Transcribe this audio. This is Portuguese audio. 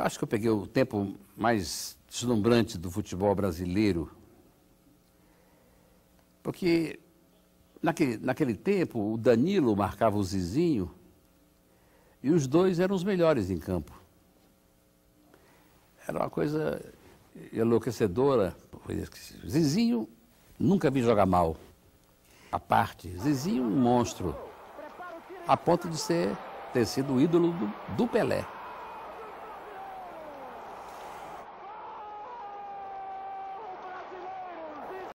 Eu acho que eu peguei o tempo mais deslumbrante do futebol brasileiro, porque naquele, naquele tempo o Danilo marcava o Zizinho e os dois eram os melhores em campo. Era uma coisa enlouquecedora. Zizinho nunca vi jogar mal. A parte, Zizinho é um monstro, a ponto de ser, ter sido o ídolo do, do Pelé.